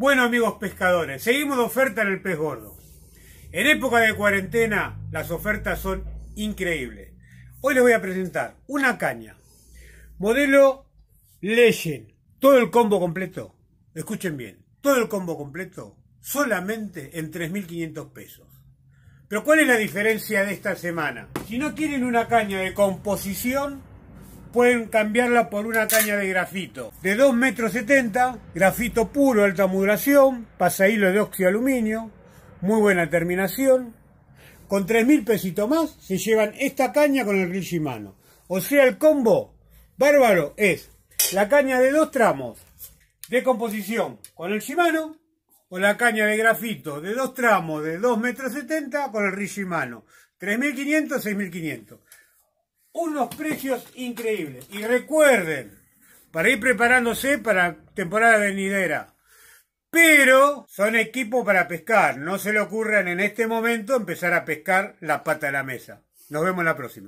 Bueno amigos pescadores, seguimos de oferta en el pez gordo. En época de cuarentena las ofertas son increíbles. Hoy les voy a presentar una caña. Modelo Legend. Todo el combo completo. Escuchen bien. Todo el combo completo solamente en 3.500 pesos. Pero ¿cuál es la diferencia de esta semana? Si no quieren una caña de composición, pueden cambiarla por una caña de grafito. De 2 metros 70, grafito puro, alta modulación, pasa hilo de óxido aluminio, muy buena terminación. Con 3.000 pesitos más se llevan esta caña con el Rishimano. O sea, el combo bárbaro es la caña de dos tramos de composición con el Shimano o la caña de grafito de dos tramos de 2 metros 70 con el Rishimano. 3.500, 6.500 unos precios increíbles. Y recuerden, para ir preparándose para temporada venidera. Pero son equipo para pescar. No se le ocurran en este momento empezar a pescar la pata de la mesa. Nos vemos la próxima.